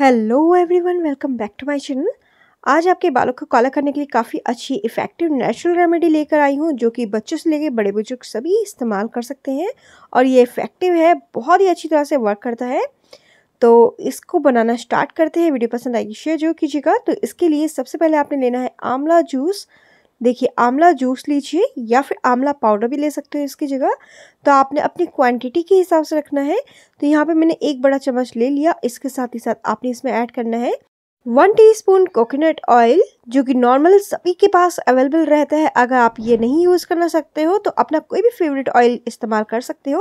hello everyone welcome back to my channel आज आपके बालों को काला करने के लिए काफ़ी अच्छी इफेक्टिव नेचुरल रेमेडी लेकर आई हूँ जो कि बच्चों से लेकर बड़े बुजुर्ग सभी इस्तेमाल कर सकते हैं और ये इफ़ेक्टिव है बहुत ही अच्छी तरह से वर्क करता है तो इसको बनाना स्टार्ट करते हैं वीडियो पसंद आएगी शेयर जरूर कीजिएगा तो इसके लिए सबसे पहले आपने लेना है आंवला जूस देखिए आंवला जूस लीजिए या फिर आंवला पाउडर भी ले सकते हो इसकी जगह तो आपने अपनी क्वांटिटी के हिसाब से रखना है तो यहाँ पे मैंने एक बड़ा चम्मच ले लिया इसके साथ ही साथ आपने इसमें ऐड करना है वन टीस्पून कोकोनट ऑयल जो कि नॉर्मल सभी के पास अवेलेबल रहता है अगर आप ये नहीं यूज़ करना सकते हो तो अपना कोई भी फेवरेट ऑयल इस्तेमाल कर सकते हो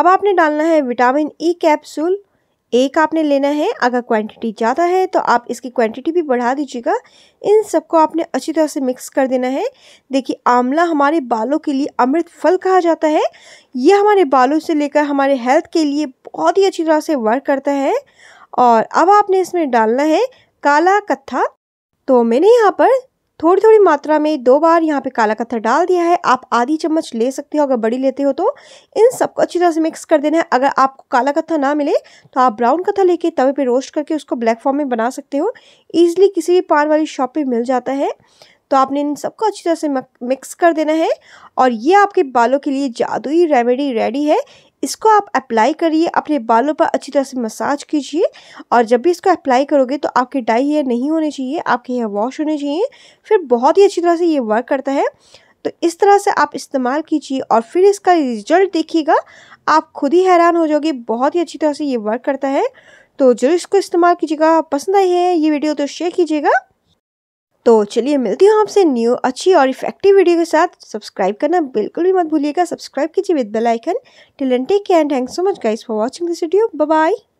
अब आपने डालना है विटामिन ई e कैप्सूल एक आपने लेना है अगर क्वांटिटी ज़्यादा है तो आप इसकी क्वांटिटी भी बढ़ा दीजिएगा इन सबको आपने अच्छी तरह से मिक्स कर देना है देखिए आंवला हमारे बालों के लिए अमृत फल कहा जाता है ये हमारे बालों से लेकर हमारे हेल्थ के लिए बहुत ही अच्छी तरह से वर्क करता है और अब आपने इसमें डालना है काला कत्था तो मैंने यहाँ पर थोड़ी थोड़ी मात्रा में दो बार यहाँ पे काला कत्थर डाल दिया है आप आधी चम्मच ले सकते हो अगर बड़ी लेते हो तो इन सबको अच्छी तरह से मिक्स कर देना है अगर आपको काला कत्था ना मिले तो आप ब्राउन कत्था लेके तवे पे रोस्ट करके उसको ब्लैक फॉर्म में बना सकते हो ईजिली किसी भी पान वाली शॉप पर मिल जाता है तो आपने इन सबको अच्छी तरह से मिक्स कर देना है और ये आपके बालों के लिए जादुई रेमेडी रेडी है इसको आप अप्लाई करिए अपने बालों पर अच्छी तरह से मसाज कीजिए और जब भी इसको अप्लाई करोगे तो आपके डाई हेयर नहीं होने चाहिए आपके हेयर वॉश होने चाहिए फिर बहुत ही अच्छी तरह से ये वर्क करता है तो इस तरह से आप इस्तेमाल कीजिए और फिर इसका रिजल्ट देखिएगा आप खुद ही हैरान हो जाओगे बहुत ही अच्छी तरह से ये वर्क करता है तो जरूर इसको इस्तेमाल कीजिएगा पसंद आई है ये वीडियो तो शेयर कीजिएगा तो चलिए मिलती हूँ आपसे न्यू अच्छी और इफेक्टिव वीडियो के साथ सब्सक्राइब करना बिल्कुल भी मत भूलिएगा सब्सक्राइब कीजिए with bell icon till end take care and thanks so much guys for watching this video bye